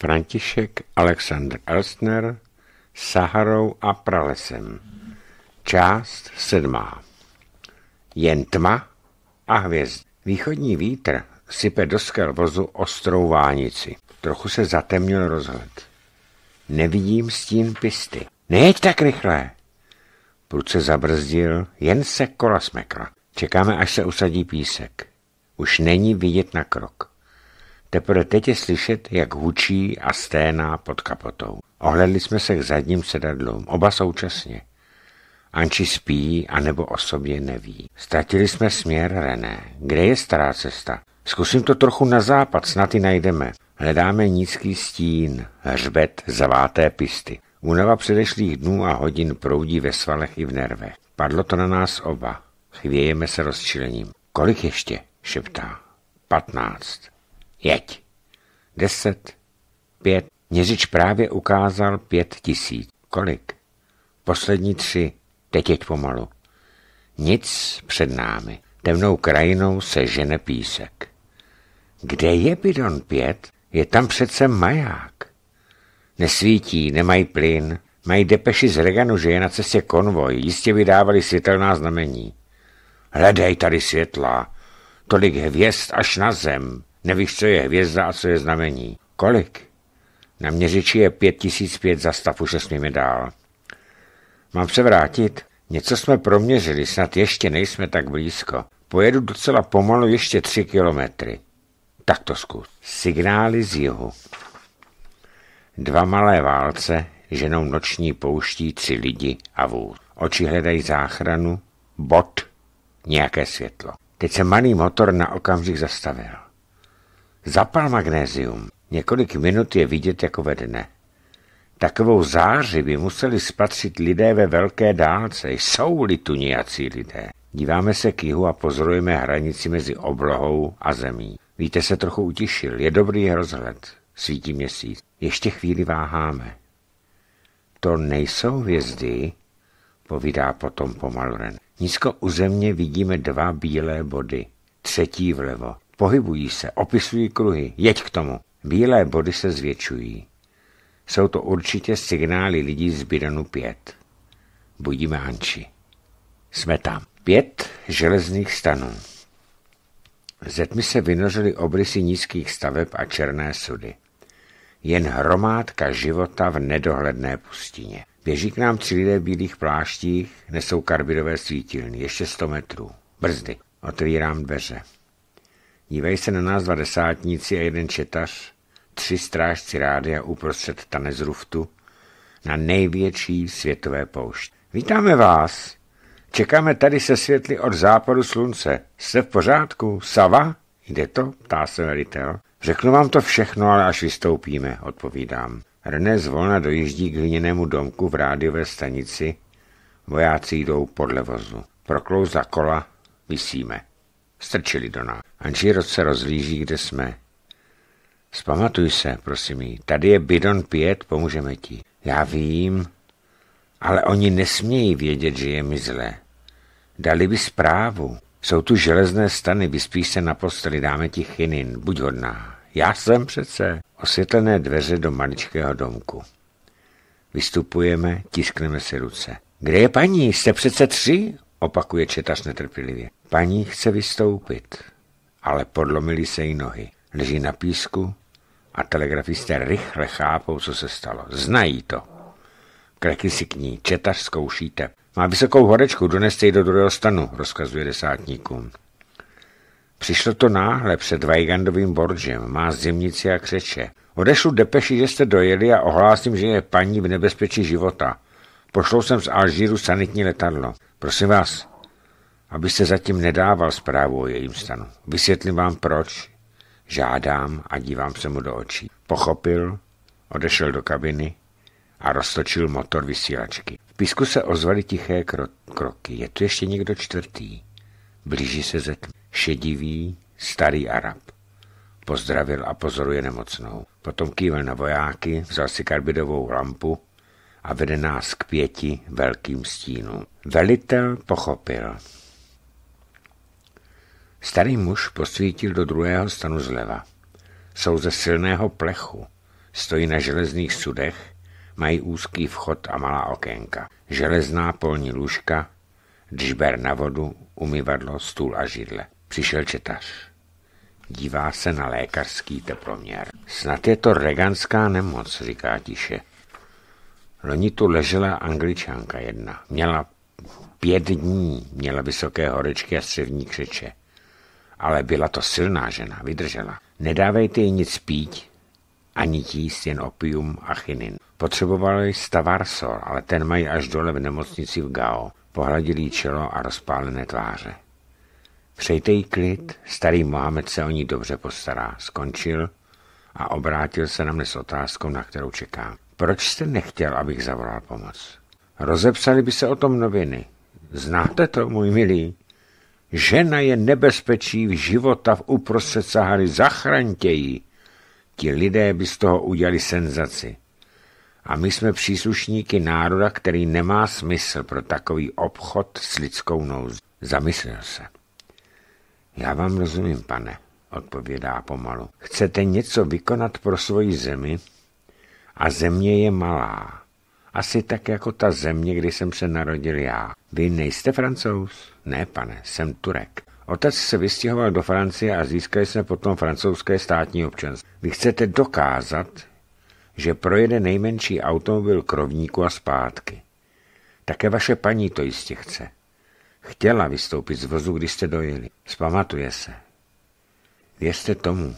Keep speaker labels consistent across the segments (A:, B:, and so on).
A: František Alexandr Elstner Saharou a pralesem. Část sedmá. Jen tma a hvězd. Východní vítr sype do skel vozu ostrou vánici. Trochu se zatemnil rozhled. Nevidím stín pisty. Nejeď tak rychle! Prudce zabrzdil, jen se kola smekla. Čekáme, až se usadí písek. Už není vidět na krok. Teprve teď je slyšet, jak hučí a sténá pod kapotou. Ohledli jsme se k zadním sedadlům, oba současně. Anči spí, anebo o sobě neví. Ztratili jsme směr René. Kde je stará cesta? Zkusím to trochu na západ, snad ji najdeme. Hledáme nízký stín, hřbet, zaváté pisty. Únava předešlých dnů a hodin proudí ve svalech i v nervech. Padlo to na nás oba. Chvějeme se rozčilením. Kolik ještě? šeptá. Patnáct. Jeď. Deset, pět. Měřič právě ukázal pět tisíc. Kolik? Poslední tři. Teď jeď pomalu. Nic před námi. Temnou krajinou se žene písek. Kde je bidon pět? Je tam přece maják. Nesvítí, nemají plyn, mají depeši z Reganu, že je na cestě konvoj, jistě vydávali světelná znamení. Hledej tady světla, tolik hvězd až na zem. Nevíš, co je hvězda a co je znamení. Kolik? Na měřiči je pět tisíc pět za stav, už nesmíme dál. Mám se vrátit? Něco jsme proměřili, snad ještě nejsme tak blízko. Pojedu docela pomalu ještě tři kilometry. Tak to zkus. Signály z jihu. Dva malé válce ženou noční pouští tři lidi a vůz. Oči hledají záchranu, bod, nějaké světlo. Teď se malý motor na okamžik zastavil. Zapal magnézium. Několik minut je vidět, jako ve dne. Takovou záři by museli spatřit lidé ve velké dálce. Jsou-li tu nějací lidé? Díváme se k jihu a pozorujeme hranici mezi oblohou a zemí. Víte se trochu utišil, je dobrý rozhled. Svítí měsíc. Ještě chvíli váháme. To nejsou hvězdy, povídá potom pomalu Ren. Nízko u země vidíme dva bílé body, třetí vlevo. Pohybují se, opisují kruhy, jeď k tomu. Bílé body se zvětšují. Jsou to určitě signály lidí z Bidanu 5. Budíme Anči. Jsme tam. Pět železných stanů. Ze tmy se vynořily obrysy nízkých staveb a černé sudy. Jen hromádka života v nedohledné pustině. Běží k nám tři lidé v bílých pláštích, nesou karbidové svítilny, ještě 100 metrů. Brzdy. Otvírám dveře. Dívej se na nás dva desátníci a jeden četař, tři strážci rádia uprostřed tanezruftu ruftu na největší světové poušť. Vítáme vás! Čekáme tady se světly od západu slunce. Jste v pořádku? Sava? Jde to? Ptá se velitel. Řeknu vám to všechno, ale až vystoupíme, odpovídám. René zvolna dojíždí k hliněnému domku v rádiové stanici. Vojáci jdou podle vozu. Proklouzla kola, vysíme. Strčili do nás. Anžírot se rozlíží, kde jsme. Spamatuj se, prosím jí. Tady je bidon pět, pomůžeme ti. Já vím, ale oni nesmějí vědět, že je mi zlé. Dali by zprávu. Jsou tu železné stany, vyspíš se na posteli, dáme ti chinin, buď hodná. Já jsem přece. Osvětlené dveře do maličkého domku. Vystupujeme, tiskneme si ruce. Kde je paní? Jste přece tři? opakuje četař netrpělivě. Paní chce vystoupit, ale podlomily se jí nohy. Leží na písku a telegrafisté rychle chápou, co se stalo. Znají to. Kleky si k ní. Četař zkoušíte. Má vysokou horečku, doneste ji do druhého stanu, rozkazuje desátníkům. Přišlo to náhle před Vajgandovým boržem, má zimnici a křeče. Odešlu depeši, že jste dojeli a ohlásím, že je paní v nebezpečí života. Pošlou jsem z Alžíru sanitní letadlo. Prosím vás, abyste zatím nedával zprávu o jejím stanu. Vysvětlím vám proč. Žádám a dívám se mu do očí. Pochopil, odešel do kabiny a roztočil motor vysílačky. V písku se ozvaly tiché kro- kroky. Je tu ještě někdo čtvrtý. Blíží se ze tmy. Šedivý, starý Arab. Pozdravil a pozoruje nemocnou. Potom kývil na vojáky, vzal si karbidovou lampu a vede nás k pěti velkým stínům. Velitel pochopil. Starý muž posvítil do druhého stanu zleva. Jsou ze silného plechu, stojí na železných sudech, mají úzký vchod a malá okénka. Železná polní lůžka, džber na vodu, umyvadlo, stůl a židle. Přišel četař. Dívá se na lékařský teploměr. Snad je to reganská nemoc, říká tiše. Loni tu ležela angličanka jedna. Měla pět dní, měla vysoké horečky a střevní křeče. Ale byla to silná žena, vydržela. Nedávejte jí nic pít, ani jíst jen opium a chinin. Potřebovali stavarsol, ale ten mají až dole v nemocnici v Gao. Pohladili čelo a rozpálené tváře. Přejte jí klid, starý Mohamed se o ní dobře postará. Skončil a obrátil se na mě s otázkou, na kterou čekám. Proč jste nechtěl, abych zavolal pomoc? Rozepsali by se o tom noviny. Znáte to, můj milý? Žena je nebezpečí v života v uprostřed Sahary. Zachraňte ji. Ti lidé by z toho udělali senzaci. A my jsme příslušníky národa, který nemá smysl pro takový obchod s lidskou nouzí. Zamyslel se. Já vám rozumím, pane, odpovědá pomalu. Chcete něco vykonat pro svoji zemi, a země je malá. Asi tak jako ta země, kdy jsem se narodil já. Vy nejste francouz? Ne, pane, jsem Turek. Otec se vystěhoval do Francie a získali jsme potom francouzské státní občanství. Vy chcete dokázat, že projede nejmenší automobil k rovníku a zpátky. Také vaše paní to jistě chce. Chtěla vystoupit z vozu, když jste dojeli. Spamatuje se. Věřte tomu.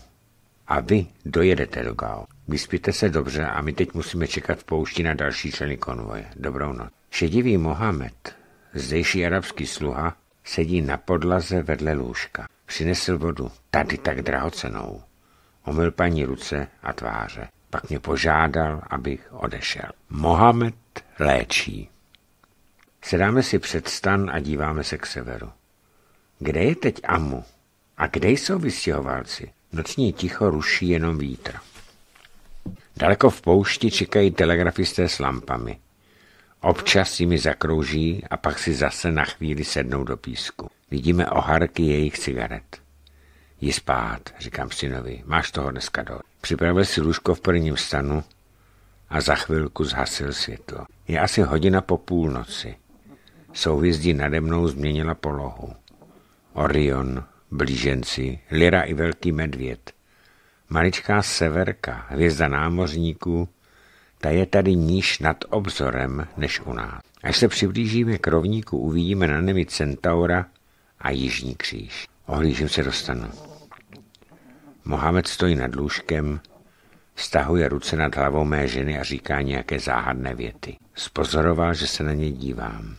A: A vy dojedete do Gao. Vyspíte se dobře a my teď musíme čekat v poušti na další členy konvoje. Dobrou noc. Šedivý Mohamed, zdejší arabský sluha, sedí na podlaze vedle lůžka. Přinesl vodu, tady tak drahocenou. Omyl paní ruce a tváře. Pak mě požádal, abych odešel. Mohamed léčí. Sedáme si před stan a díváme se k severu. Kde je teď Amu? A kde jsou vystěhovalci? Noční ticho ruší jenom vítr. Daleko v poušti čekají telegrafisté s lampami. Občas jimi zakrouží a pak si zase na chvíli sednou do písku. Vidíme oharky jejich cigaret. Jí spát, říkám synovi, máš toho dneska do. Připravil si lůžko v prvním stanu a za chvilku zhasil světlo. Je asi hodina po půlnoci. Souvězdí nade mnou změnila polohu. Orion, blíženci, Lira i velký medvěd – Maličká severka, hvězda námořníků, ta je tady níž nad obzorem než u nás. Až se přiblížíme k rovníku, uvidíme na nemi Centaura a Jižní kříž. Ohlížím se dostanu. Mohamed stojí nad lůžkem, stahuje ruce nad hlavou mé ženy a říká nějaké záhadné věty. Spozoroval, že se na ně dívám.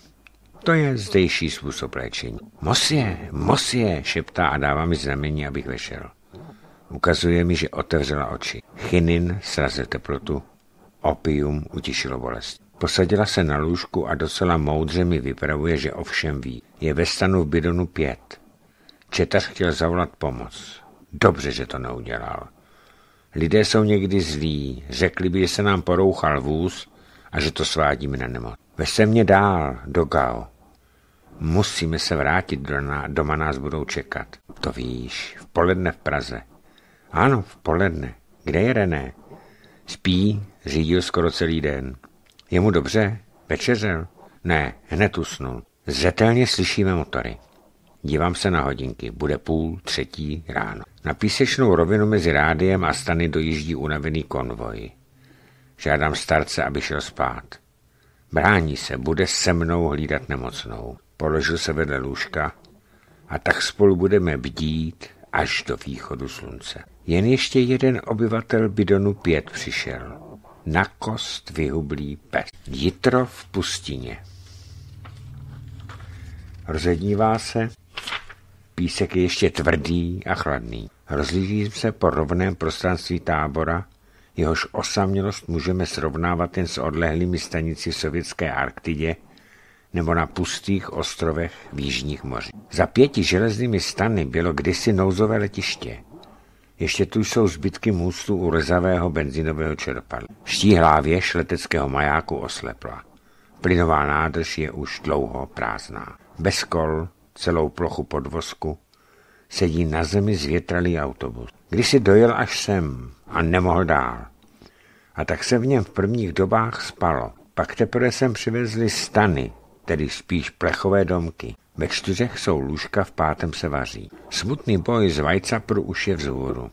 A: To je zdejší způsob léčení. Mosie, mosie, šeptá a dává mi znamení, abych vešel. Ukazuje mi, že otevřela oči. Chinin srazil teplotu, opium utišilo bolest. Posadila se na lůžku a docela moudře mi vypravuje, že ovšem ví. Je ve stanu v bidonu pět. Četař chtěl zavolat pomoc. Dobře, že to neudělal. Lidé jsou někdy zlí, řekli by, že se nám porouchal vůz a že to svádíme na nemoc. Vese mě dál, do Gao. Musíme se vrátit, do na, doma nás budou čekat. To víš, v poledne v Praze. Ano, v poledne. Kde je René? Spí, řídil skoro celý den. Je mu dobře? Večeřel? Ne, hned usnul. Zřetelně slyšíme motory. Dívám se na hodinky. Bude půl třetí ráno. Na písečnou rovinu mezi rádiem a stany dojíždí unavený konvoj. Žádám starce, aby šel spát. Brání se, bude se mnou hlídat nemocnou. Položil se vedle lůžka a tak spolu budeme bdít až do východu slunce. Jen ještě jeden obyvatel bidonu pět přišel. Na kost vyhublý pes. Jitro v pustině. Rozednívá se. Písek je ještě tvrdý a chladný. Rozlíží se po rovném prostranství tábora, jehož osamělost můžeme srovnávat jen s odlehlými stanici v sovětské Arktidě, nebo na pustých ostrovech v Jižních moři. Za pěti železnými stany bylo kdysi nouzové letiště. Ještě tu jsou zbytky můstu u rezavého benzinového čerpadla. Štíhlá věž leteckého majáku oslepla. Plynová nádrž je už dlouho prázdná. Bez kol, celou plochu podvozku, sedí na zemi zvětralý autobus. Když si dojel až sem a nemohl dál, a tak se v něm v prvních dobách spalo. Pak teprve sem přivezli stany tedy spíš plechové domky. Ve čtyřech jsou lůžka, v pátém se vaří. Smutný boj z pro už je vzhůru.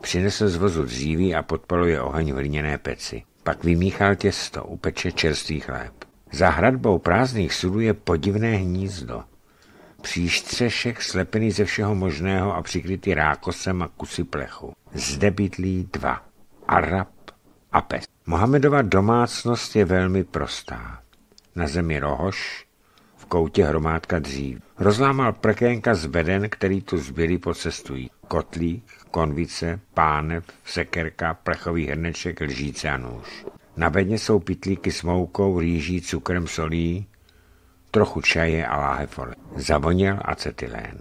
A: Přinesl z vozu dříví a podpaluje oheň v hliněné peci. Pak vymíchal těsto, upeče čerstvý chléb. Za hradbou prázdných sudů je podivné hnízdo. Příštřešek slepený ze všeho možného a přikrytý rákosem a kusy plechu. Zde bydlí dva. Arab a pes. Mohamedova domácnost je velmi prostá na zemi rohoš, v koutě hromádka dřív. Rozlámal prkénka z beden, který tu zbyli po cestují. Kotlík, konvice, pánev, sekerka, plechový hrneček, lžíce a nůž. Na bedně jsou pitlíky s moukou, rýží, cukrem, solí, trochu čaje a láhefor. Zavoněl acetylén.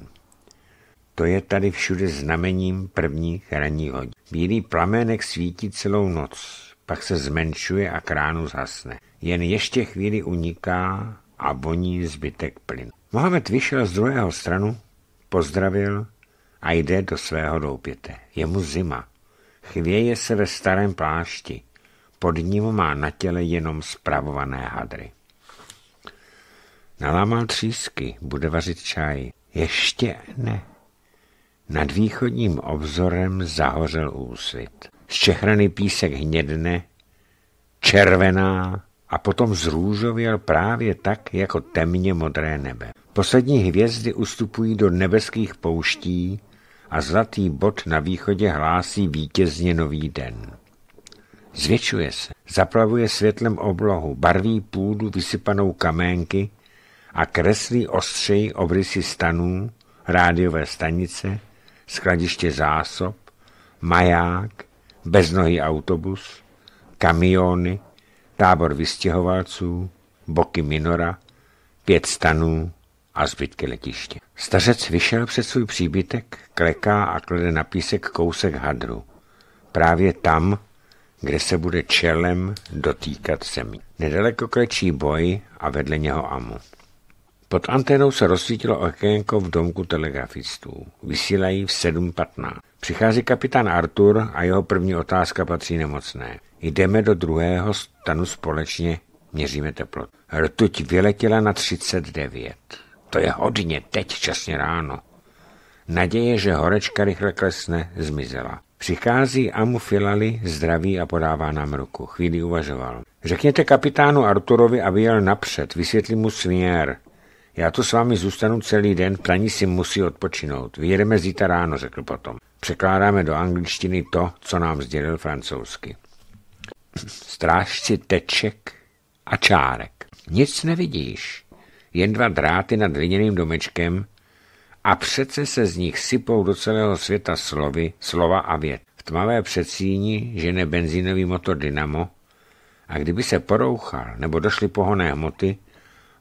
A: To je tady všude znamením prvních ranních hodin. Bílý plamenek svítí celou noc pak se zmenšuje a kránu zhasne. Jen ještě chvíli uniká a voní zbytek plynu. Mohamed vyšel z druhého stranu, pozdravil a jde do svého doupěte. Je mu zima. Chvěje se ve starém plášti. Pod ním má na těle jenom spravované hadry. Nalámal třísky, bude vařit čaj. Ještě ne. Nad východním obzorem zahořel úsvit z čehrany písek hnědne, červená a potom zrůžověl právě tak, jako temně modré nebe. Poslední hvězdy ustupují do nebeských pouští a zlatý bod na východě hlásí vítězně nový den. Zvětšuje se, zaplavuje světlem oblohu, barví půdu vysypanou kaménky a kreslí ostřej obrysy stanů, rádiové stanice, skladiště zásob, maják beznohý autobus, kamiony, tábor vystěhovalců, boky minora, pět stanů a zbytky letiště. Stařec vyšel před svůj příbytek, kleká a klede na písek kousek hadru. Právě tam, kde se bude čelem dotýkat zemí. Nedaleko klečí boj a vedle něho Amu. Pod anténou se rozsvítilo okénko v domku telegrafistů. Vysílají v 7.15. Přichází kapitán Artur a jeho první otázka patří nemocné. Jdeme do druhého stanu společně, měříme teplotu. Rtuť vyletěla na 39. To je hodně, teď časně ráno. Naděje, že horečka rychle klesne, zmizela. Přichází Filali, zdraví a podává nám ruku. Chvíli uvažoval. Řekněte kapitánu Arturovi, aby jel napřed, vysvětlí mu směr. Já tu s vámi zůstanu celý den, planí si musí odpočinout. Vyjedeme zítra ráno, řekl potom. Překládáme do angličtiny to, co nám sdělil francouzsky. Strážci teček a čárek. Nic nevidíš, jen dva dráty nad liněným domečkem a přece se z nich sypou do celého světa slovy, slova a vět. V tmavé předsíni žene benzínový motor dynamo a kdyby se porouchal nebo došly pohonné hmoty,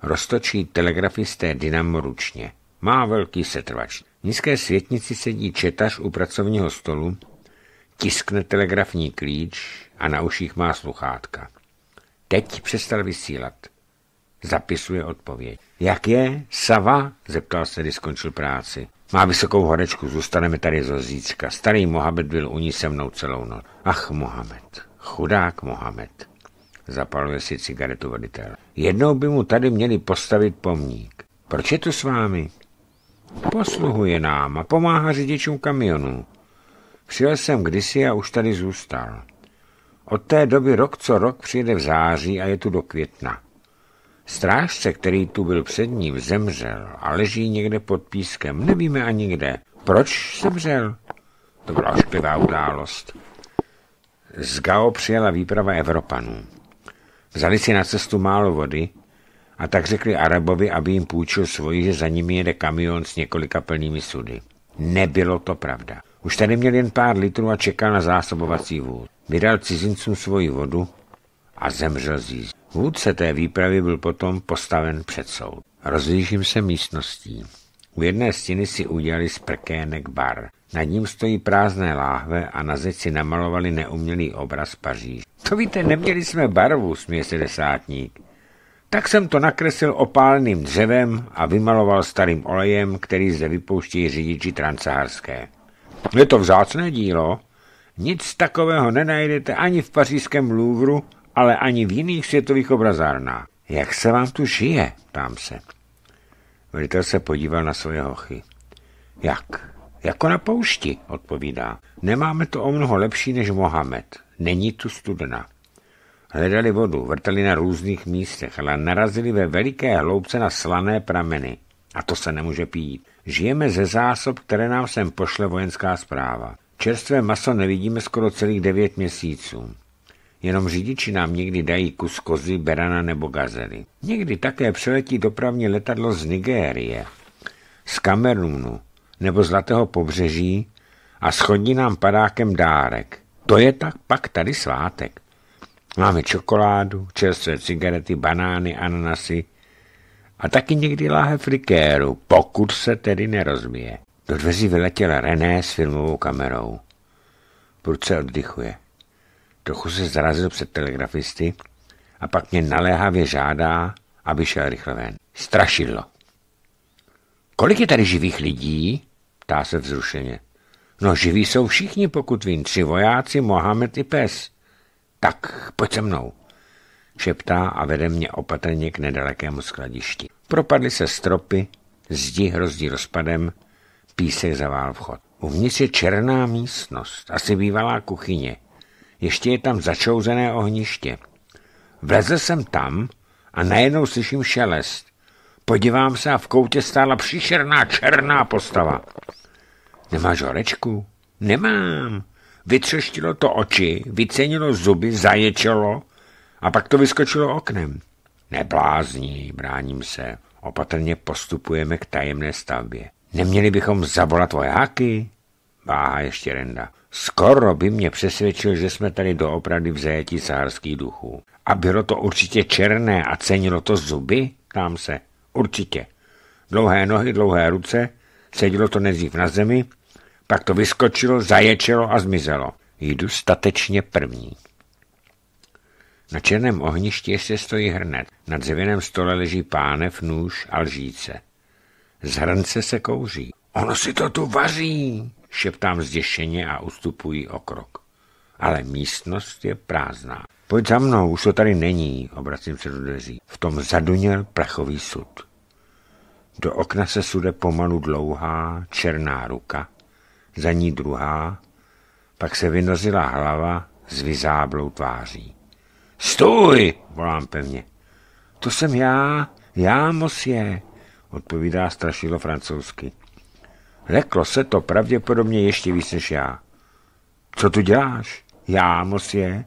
A: roztočí telegrafisté dynamo ručně. Má velký setrvač. V nízké světnici sedí četař u pracovního stolu, tiskne telegrafní klíč a na uších má sluchátka. Teď přestal vysílat. Zapisuje odpověď. Jak je? Sava? Zeptal se, když skončil práci. Má vysokou horečku, zůstaneme tady zo zítřka. Starý Mohamed byl u ní se mnou celou noc. Ach, Mohamed, chudák Mohamed. Zapaluje si cigaretu voditel. Jednou by mu tady měli postavit pomník. Proč je tu s vámi? Posluhuje nám a pomáhá řidičům kamionů. Přijel jsem kdysi a už tady zůstal. Od té doby rok co rok přijede v září a je tu do května. Strážce, který tu byl před ním, zemřel a leží někde pod pískem. Nevíme ani kde. Proč zemřel? To byla ošklivá událost. Z Gao přijela výprava Evropanů. Vzali si na cestu málo vody a tak řekli Arabovi, aby jim půjčil svoji, že za nimi jede kamion s několika plnými sudy. Nebylo to pravda. Už tady měl jen pár litrů a čekal na zásobovací vůd. Vydal cizincům svoji vodu a zemřel z jízdy. Vůdce té výpravy byl potom postaven před soud. Rozlížím se místností. U jedné stěny si udělali sprkének bar. Nad ním stojí prázdné láhve a na zeci namalovali neumělý obraz Paříž. To víte, neměli jsme barvu, směje se desátník. Tak jsem to nakreslil opálným dřevem a vymaloval starým olejem, který zde vypouští řidiči transaharské. Je to vzácné dílo. Nic takového nenajdete ani v pařížském Louvru, ale ani v jiných světových obrazárnách. Jak se vám tu žije? ptám se. Velitel se podíval na svoje hochy. Jak? Jako na poušti, odpovídá. Nemáme to o mnoho lepší než Mohamed. Není tu studna. Hledali vodu, vrtali na různých místech, ale narazili ve veliké hloubce na slané prameny. A to se nemůže pít. Žijeme ze zásob, které nám sem pošle vojenská zpráva. Čerstvé maso nevidíme skoro celých devět měsíců. Jenom řidiči nám někdy dají kus kozy, berana nebo gazely. Někdy také přeletí dopravní letadlo z Nigérie, z Kamerunu nebo Zlatého pobřeží a schodí nám padákem dárek. To je tak pak tady svátek. Máme čokoládu, čerstvé cigarety, banány, ananasy a taky někdy láhev likéru, pokud se tedy nerozbije. Do dveří vyletěla René s filmovou kamerou. Prud se oddychuje. Trochu se zrazil před telegrafisty a pak mě naléhavě žádá, aby šel rychle ven. Strašidlo. Kolik je tady živých lidí? ptá se vzrušeně. No živí jsou všichni, pokud vím, tři vojáci, Mohamed i pes. Tak, pojď se mnou, šeptá a vede mě opatrně k nedalekému skladišti. Propadly se stropy, zdi hrozdí rozpadem, písek zavál vchod. Uvnitř je černá místnost, asi bývalá kuchyně. Ještě je tam začouzené ohniště. Vlezl jsem tam a najednou slyším šelest. Podívám se a v koutě stála příšerná černá postava. Nemáš horečku? Nemám. Vytřeštilo to oči, vycenilo zuby, zaječelo a pak to vyskočilo oknem. Neblázní, bráním se. Opatrně postupujeme k tajemné stavbě. Neměli bychom zavolat vojáky? Váha ještě Renda. Skoro by mě přesvědčil, že jsme tady doopravdy v zajetí sárských duchů. A bylo to určitě černé a cenilo to zuby? Tam se. Určitě. Dlouhé nohy, dlouhé ruce, sedělo to nejdřív na zemi, pak to vyskočilo, zaječelo a zmizelo. Jdu statečně první. Na černém ohništi ještě stojí hrnet. Na dřevěném stole leží pánev, nůž a lžíce. Z hrnce se kouří. Ono si to tu vaří, šeptám zděšeně a ustupuji o krok. Ale místnost je prázdná. Pojď za mnou, už to tady není, obracím se do dveří. V tom zaduněl prachový sud. Do okna se sude pomalu dlouhá černá ruka, za ní druhá, pak se vynozila hlava s vyzáblou tváří. Stůj, volám pevně. To jsem já, já, mosie, odpovídá strašilo francouzsky. Leklo se to pravděpodobně ještě víc než já. Co tu děláš? Já, mosie,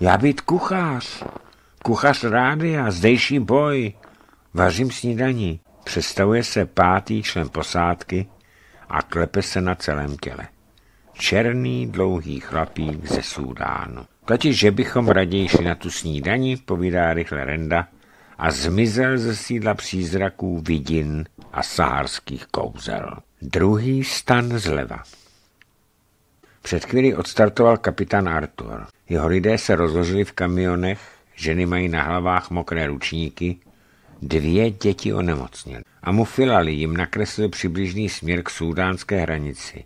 A: já být kuchař. Kuchař rádia, zdejší boj. Vařím snídaní. Představuje se pátý člen posádky a klepe se na celém těle. Černý, dlouhý chlapík ze Súdánu. Totiž, že bychom raději šli na tu snídaní, povídá rychle Renda a zmizel ze sídla přízraků vidin a saharských kouzel. Druhý stan zleva. Před chvíli odstartoval kapitán Artur. Jeho lidé se rozložili v kamionech, ženy mají na hlavách mokré ručníky, dvě děti onemocněly. A mu Filali jim nakreslil přibližný směr k sudánské hranici.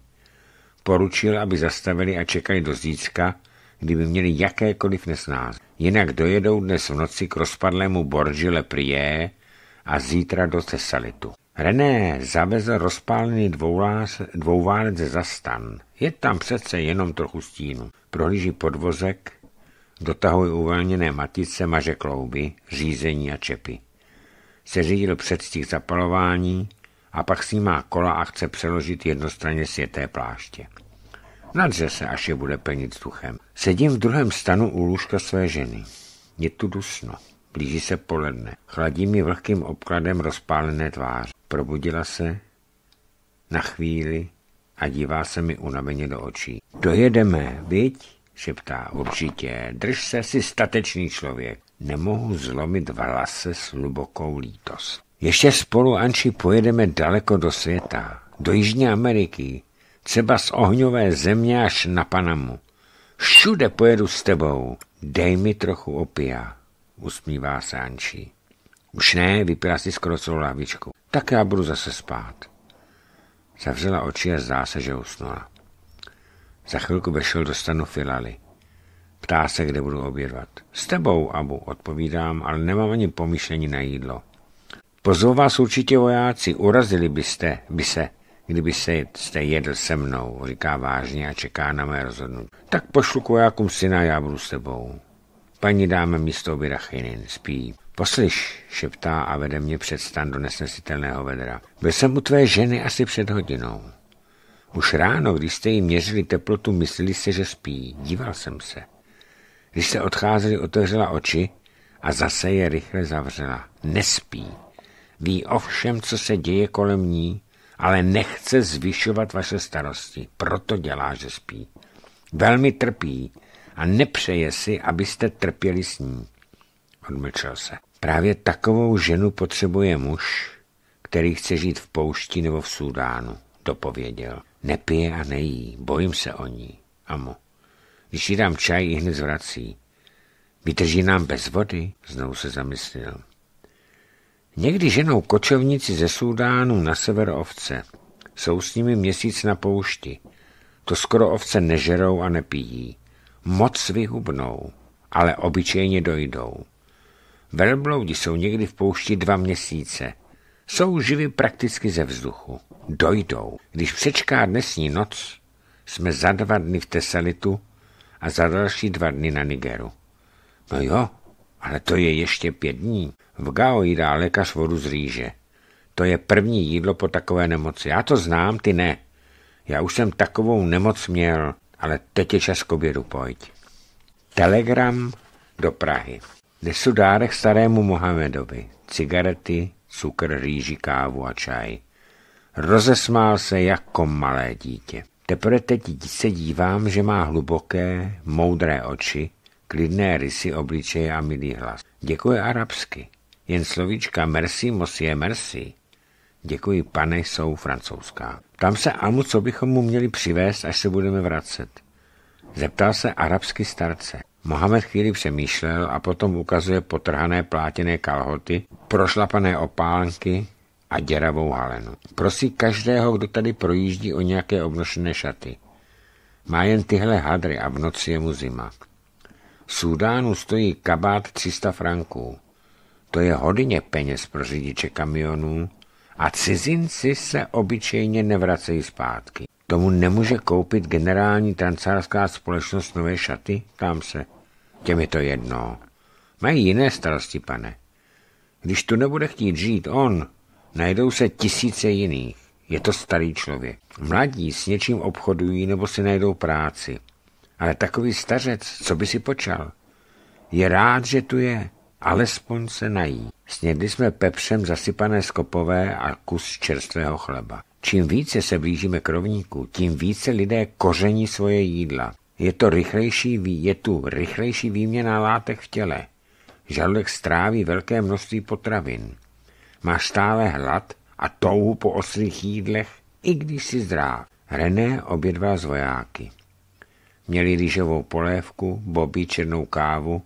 A: Poručil, aby zastavili a čekali do zítřka, kdyby měli jakékoliv nesnáze. Jinak dojedou dnes v noci k rozpadlému Borgile Prie a zítra do Tesalitu. René zavezl rozpálený dvoulář, dvouválec za stan. Je tam přece jenom trochu stínu. Prohlíží podvozek, dotahuje uvolněné matice, maže klouby, řízení a čepy. Seřídil předstih zapalování a pak si má kola a chce přeložit jednostranně světé pláště. Nadře se, až je bude plnit duchem. Sedím v druhém stanu u lůžka své ženy. Je tu dusno. Blíží se poledne. Chladí mi vlhkým obkladem rozpálené tváře. Probudila se na chvíli a dívá se mi unaveně do očí. Dojedeme, viď? šeptá. Určitě, drž se, si statečný člověk. Nemohu zlomit v hlase s hlubokou lítost. Ještě spolu, Anči, pojedeme daleko do světa, do Jižní Ameriky, třeba z ohňové země až na Panamu. Všude pojedu s tebou. Dej mi trochu opia, usmívá se Anči. Už ne, vypila si skoro celou lávičku tak já budu zase spát. Zavřela oči a zdá se, že usnula. Za chvilku vešel do stanu Filali. Ptá se, kde budu obědvat. S tebou, Abu, odpovídám, ale nemám ani pomýšlení na jídlo. Pozvou vás určitě vojáci, urazili byste, by se, kdyby se jste jedl se mnou, říká vážně a čeká na mé rozhodnutí. Tak pošlu k vojákům syna, já budu s tebou. Paní dáme místo oběda chynin, spí. Poslyš, šeptá a vede mě před stan do nesnesitelného vedra. Byl jsem u tvé ženy asi před hodinou. Už ráno, když jste jí měřili teplotu, mysleli se, že spí. Díval jsem se. Když se odcházeli, otevřela oči a zase je rychle zavřela. Nespí. Ví o všem, co se děje kolem ní, ale nechce zvyšovat vaše starosti. Proto dělá, že spí. Velmi trpí a nepřeje si, abyste trpěli s ní. Odmlčel se. Právě takovou ženu potřebuje muž, který chce žít v poušti nebo v Súdánu, dopověděl. Nepije a nejí, bojím se o ní. Amo. Když jí dám čaj, i hned zvrací. Vydrží nám bez vody? Znovu se zamyslel. Někdy ženou kočovníci ze Súdánu na sever ovce. Jsou s nimi měsíc na poušti. To skoro ovce nežerou a nepijí. Moc vyhubnou, ale obyčejně dojdou. Velbloudi jsou někdy v poušti dva měsíce. Jsou živy prakticky ze vzduchu. Dojdou. Když přečká dnesní noc, jsme za dva dny v Tesalitu a za další dva dny na Nigeru. No jo, ale to je ještě pět dní. V Gao jí dá lékař vodu z rýže. To je první jídlo po takové nemoci. Já to znám, ty ne. Já už jsem takovou nemoc měl, ale teď je čas k obědu, pojď. Telegram do Prahy. Nesu dárek starému Mohamedovi. Cigarety, cukr, rýži, kávu a čaj. Rozesmál se jako malé dítě. Teprve teď se dívám, že má hluboké, moudré oči, klidné rysy obličeje a milý hlas. Děkuji arabsky. Jen slovíčka merci, monsieur, merci. Děkuji, pane, jsou francouzská. Tam se Amu, co bychom mu měli přivést, až se budeme vracet. Zeptal se arabsky starce. Mohamed chvíli přemýšlel a potom ukazuje potrhané plátěné kalhoty, prošlapané opálky a děravou halenu. Prosí každého, kdo tady projíždí o nějaké obnošené šaty. Má jen tyhle hadry a v noci je mu zima. V Súdánu stojí kabát 300 franků. To je hodně peněz pro řidiče kamionů a cizinci se obyčejně nevracejí zpátky. Tomu nemůže koupit generální tancářská společnost nové šaty? Tam se. Těm je to jedno. Mají jiné starosti, pane. Když tu nebude chtít žít on, najdou se tisíce jiných. Je to starý člověk. Mladí s něčím obchodují nebo si najdou práci. Ale takový stařec, co by si počal? Je rád, že tu je. Alespoň se nají. Snědli jsme pepřem zasypané skopové a kus čerstvého chleba. Čím více se blížíme k rovníku, tím více lidé koření svoje jídla. Je, to rychlejší, je tu rychlejší výměna látek v těle. Žaludek stráví velké množství potravin. Má stále hlad a touhu po oslých jídlech, i když si zdráv. René obědvá z vojáky. Měli rýžovou polévku, bobí černou kávu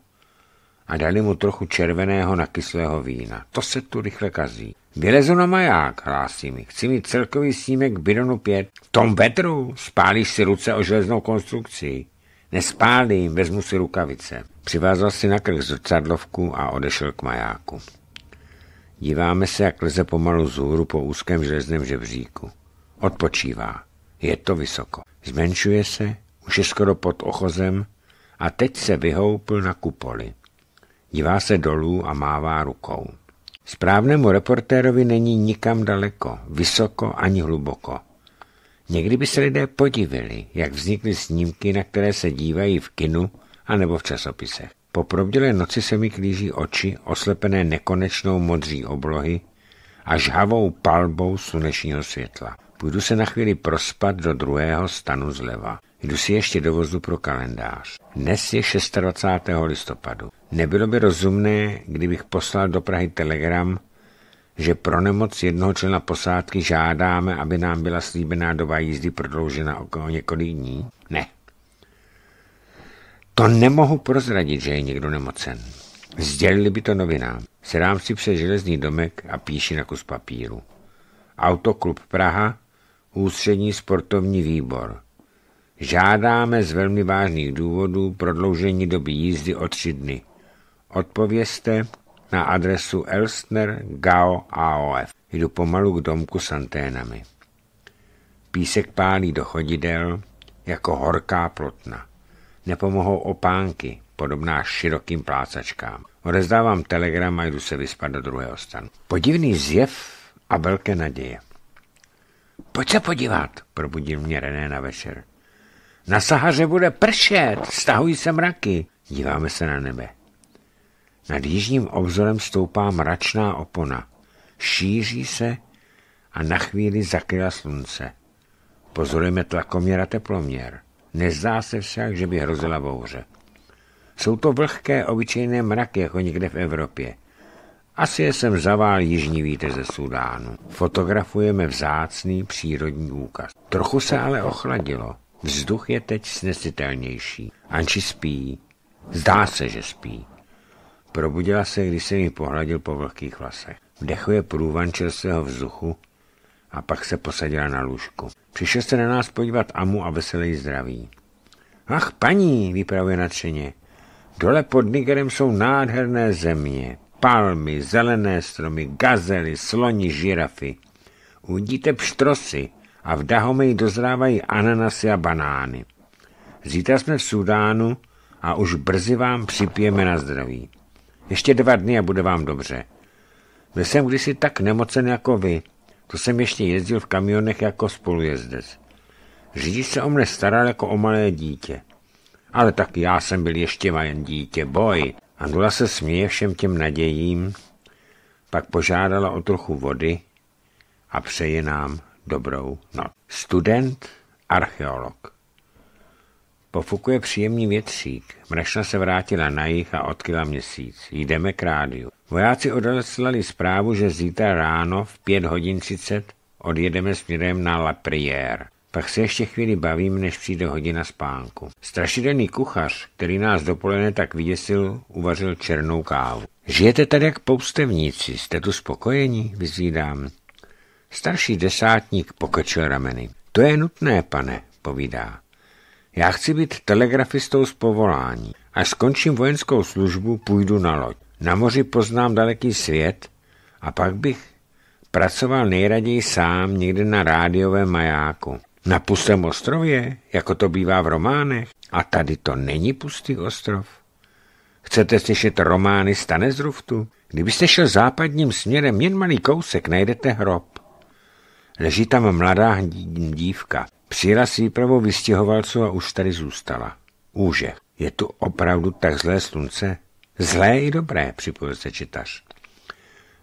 A: a dali mu trochu červeného na kyslého vína. To se tu rychle kazí. Vylezu na maják, hlásí mi. Chci mít celkový snímek bidonu 5. V tom vetru spálíš si ruce o železnou konstrukci. Nespálím, vezmu si rukavice. Přivázal si na krk zrcadlovku a odešel k majáku. Díváme se, jak leze pomalu zůru po úzkém železném žebříku. Odpočívá. Je to vysoko. Zmenšuje se, už je skoro pod ochozem a teď se vyhoupl na kupoli. Dívá se dolů a mává rukou. Správnému reportérovi není nikam daleko, vysoko ani hluboko. Někdy by se lidé podivili, jak vznikly snímky, na které se dívají v kinu anebo v časopisech. Po probdělé noci se mi klíží oči, oslepené nekonečnou modří oblohy a žhavou palbou slunečního světla. Půjdu se na chvíli prospat do druhého stanu zleva. Jdu si ještě do vozu pro kalendář. Dnes je 26. listopadu. Nebylo by rozumné, kdybych poslal do Prahy telegram, že pro nemoc jednoho člena posádky žádáme, aby nám byla slíbená doba jízdy prodloužena okolo několik dní? Ne. To nemohu prozradit, že je někdo nemocen. Sdělili by to novinám. Sedám si přes železný domek a píši na kus papíru. Autoklub Praha, ústřední sportovní výbor. Žádáme z velmi vážných důvodů prodloužení doby jízdy o tři dny. Odpovězte na adresu Elstner Gao AOF. Jdu pomalu k domku s anténami. Písek pálí do chodidel jako horká plotna. Nepomohou opánky, podobná širokým plácačkám. Odezdávám telegram a jdu se vyspat do druhého stanu. Podivný zjev a velké naděje. Pojď se podívat, probudil mě René na večer. Na Sahaře bude pršet, stahují se mraky. Díváme se na nebe. Nad jižním obzorem stoupá mračná opona. Šíří se a na chvíli zakryla slunce. Pozorujeme tlakoměr a teploměr. Nezdá se však, že by hrozila bouře. Jsou to vlhké, obyčejné mraky, jako někde v Evropě. Asi sem zavál jižní vítr ze Sudánu. Fotografujeme vzácný přírodní úkaz. Trochu se ale ochladilo. Vzduch je teď snesitelnější. Anči spí. Zdá se, že spí. Probudila se, když se mi pohladil po vlhkých vlasech. Vdechuje průvan svého vzduchu a pak se posadila na lůžku. Přišel se na nás podívat Amu a veselý zdraví. Ach, paní, vypravuje nadšeně. Dole pod Nigerem jsou nádherné země palmy, zelené stromy, gazely, sloni, žirafy. Uvidíte pštrosy a v Dahomeji dozrávají ananasy a banány. Zítra jsme v Sudánu a už brzy vám připijeme na zdraví. Ještě dva dny a bude vám dobře. Byl jsem kdysi tak nemocen jako vy. To jsem ještě jezdil v kamionech jako spolujezdec. Řidič se o mne staral jako o malé dítě. Ale taky já jsem byl ještě majen dítě, boj. Andula se směje všem těm nadějím, pak požádala o trochu vody a přeje nám dobrou noc. Student, archeolog. Pofukuje příjemný větřík. Mračna se vrátila na jich a odkyla měsíc. Jdeme k rádiu. Vojáci odeslali zprávu, že zítra ráno v 5 hodin 30 odjedeme směrem na La Prière. Pak se ještě chvíli bavím, než přijde hodina spánku. Strašidelný kuchař, který nás dopoledne tak vyděsil, uvařil černou kávu. Žijete tady jak poustevníci, jste tu spokojení, vyzvídám. Starší desátník pokrčil rameny. To je nutné, pane, povídá. Já chci být telegrafistou z povolání. Až skončím vojenskou službu, půjdu na loď. Na moři poznám daleký svět a pak bych pracoval nejraději sám někde na rádiovém majáku. Na pustém ostrově, jako to bývá v románech? A tady to není pustý ostrov. Chcete slyšet romány z Tanezruftu? Kdybyste šel západním směrem jen malý kousek, najdete hrob. Leží tam mladá dívka. Přijela s výpravou vystěhovalců a už tady zůstala. Úže, je tu opravdu tak zlé slunce? Zlé i dobré, připojil se čitař.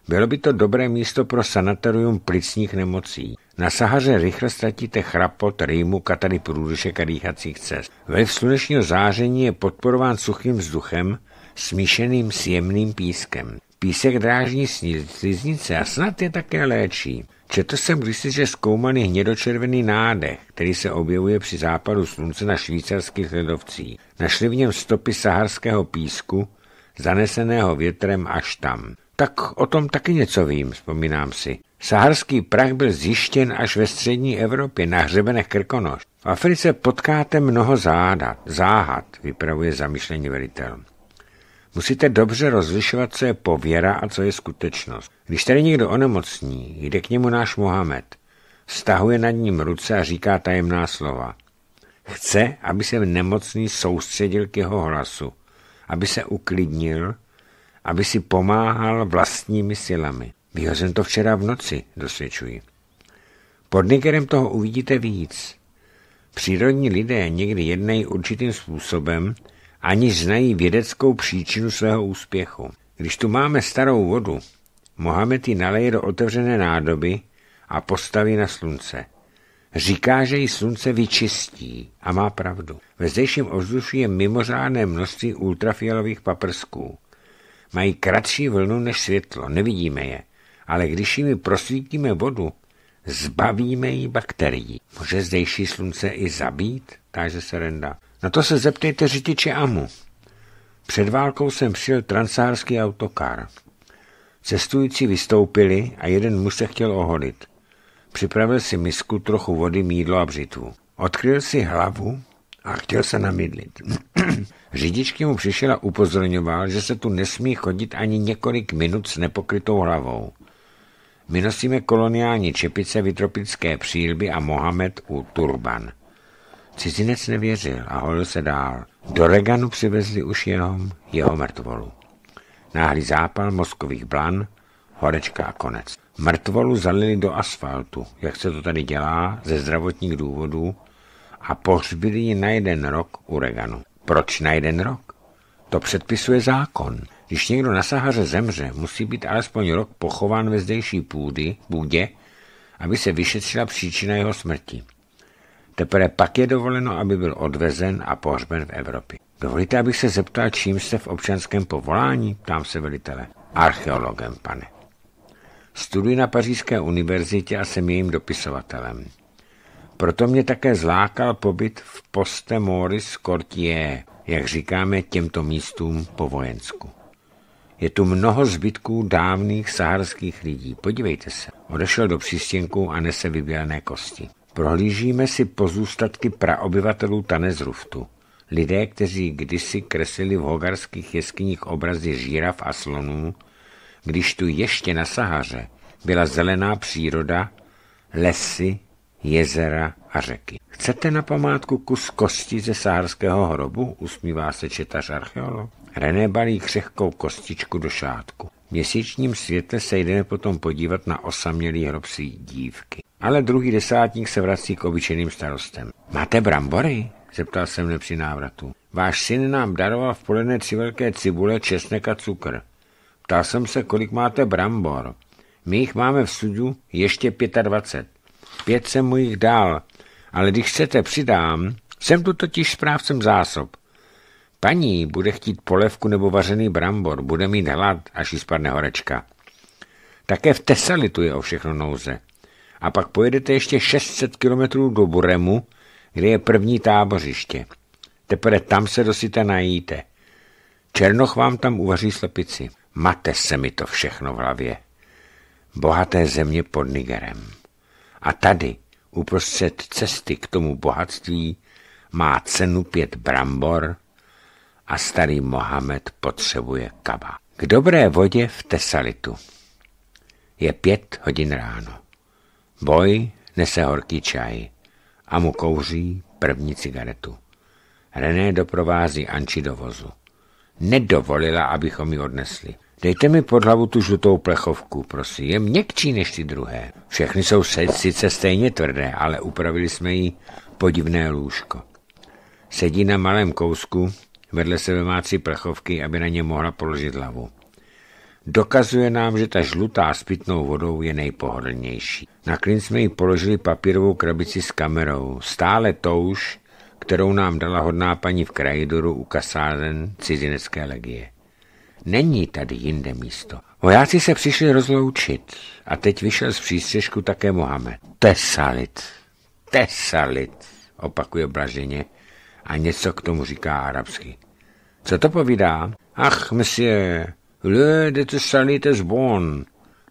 A: Bylo by to dobré místo pro sanatorium plicních nemocí. Na Sahaře rychle ztratíte chrapot, rýmu, katany průdušek a dýchacích cest. Ve slunečního záření je podporován suchým vzduchem, smíšeným s jemným pískem. Písek drážní sliznice a snad je také léčí. Četl jsem kdysi, že zkoumaný hnědočervený nádech, který se objevuje při západu slunce na švýcarských ledovcích. Našli v něm stopy saharského písku, zaneseného větrem až tam. Tak o tom taky něco vím, vzpomínám si. Saharský prach byl zjištěn až ve střední Evropě, na hřebenech Krkonoš. V Africe potkáte mnoho zádat, záhad, vypravuje zamyšlení velitel. Musíte dobře rozlišovat, co je pověra a co je skutečnost. Když tady někdo onemocní, jde k němu náš Mohamed. Stahuje nad ním ruce a říká tajemná slova. Chce, aby se nemocný soustředil k jeho hlasu, aby se uklidnil, aby si pomáhal vlastními silami jsem to včera v noci, dosvědčuji. Pod Nigerem toho uvidíte víc. Přírodní lidé někdy jednají určitým způsobem, aniž znají vědeckou příčinu svého úspěchu. Když tu máme starou vodu, Mohamed ji naleje do otevřené nádoby a postaví na slunce. Říká, že ji slunce vyčistí a má pravdu. Ve zdejším ovzduší je mimořádné množství ultrafialových paprsků. Mají kratší vlnu než světlo, nevidíme je, ale když jimi prosvítíme vodu, zbavíme ji bakterií. Může zdejší slunce i zabít? Táže se Renda. Na to se zeptejte řidiče Amu. Před válkou jsem přijel transárský autokár. Cestující vystoupili a jeden muž se chtěl oholit. Připravil si misku, trochu vody, mídlo a břitvu. Odkryl si hlavu a chtěl se namidlit. Řidičky mu přišel a upozorňoval, že se tu nesmí chodit ani několik minut s nepokrytou hlavou. My nosíme koloniální čepice, vytropické přílby a Mohamed u turban. Cizinec nevěřil a holil se dál. Do Reganu přivezli už jenom jeho mrtvolu. Náhlý zápal mozkových blan, horečka a konec. Mrtvolu zalili do asfaltu, jak se to tady dělá, ze zdravotních důvodů a pohřbili ji na jeden rok u Reganu. Proč na jeden rok? To předpisuje zákon. Když někdo na Sahaře zemře, musí být alespoň rok pochován ve zdejší půdy, půdě, aby se vyšetřila příčina jeho smrti. Teprve pak je dovoleno, aby byl odvezen a pohřben v Evropě. Dovolíte, abych se zeptal, čím jste v občanském povolání? Ptám se velitele. Archeologem, pane. Studuji na Pařížské univerzitě a jsem jejím dopisovatelem. Proto mě také zlákal pobyt v poste Moris Cortier, jak říkáme těmto místům po vojensku. Je tu mnoho zbytků dávných saharských lidí. Podívejte se. Odešel do přístěnku a nese vybělené kosti. Prohlížíme si pozůstatky praobyvatelů Tanezruftu. Lidé, kteří kdysi kreslili v hogarských jeskyních obrazy žíraf a slonů, když tu ještě na Sahaře byla zelená příroda, lesy, jezera a řeky. Chcete na památku kus kosti ze sárského hrobu? Usmívá se četař archeolog. René balí křehkou kostičku do šátku. V měsíčním světle se jdeme potom podívat na osamělý hrob svý dívky. Ale druhý desátník se vrací k obyčejným starostem. Máte brambory? zeptal se mne při návratu. Váš syn nám daroval v poledne tři velké cibule, česnek a cukr. Ptal jsem se, kolik máte brambor. My jich máme v sudu ještě 25. Pět jsem mu jich dal, ale když chcete, přidám. Jsem tu totiž správcem zásob. Paní bude chtít polévku nebo vařený brambor, bude mít hlad, až jí spadne horečka. Také v Tesalitu je o všechno nouze. A pak pojedete ještě 600 kilometrů do Buremu, kde je první tábořiště. Teprve tam se dosita najíte. Černoch vám tam uvaří slepici. Mate se mi to všechno v hlavě. Bohaté země pod Nigerem. A tady, uprostřed cesty k tomu bohatství, má cenu pět brambor, a starý Mohamed potřebuje kaba. K dobré vodě v Tesalitu. Je pět hodin ráno. Boj nese horký čaj a mu kouří první cigaretu. René doprovází Anči do vozu. Nedovolila, abychom ji odnesli. Dejte mi pod hlavu tu žlutou plechovku, prosím, je měkčí než ty druhé. Všechny jsou sice stejně tvrdé, ale upravili jsme jí podivné lůžko. Sedí na malém kousku Vedle sebe má tři prachovky, aby na ně mohla položit hlavu. Dokazuje nám, že ta žlutá s pitnou vodou je nejpohodlnější. Na klin jsme jí položili papírovou krabici s kamerou, stále touž, kterou nám dala hodná paní v krajidoru u kasáren cizinecké legie. Není tady jinde místo. Vojáci se přišli rozloučit a teď vyšel z přístřežku také Mohamed. Tesalit, tesalit, opakuje blaženě a něco k tomu říká arabsky. Co to povídá? Ach, monsieur, le de Tessalit je bon.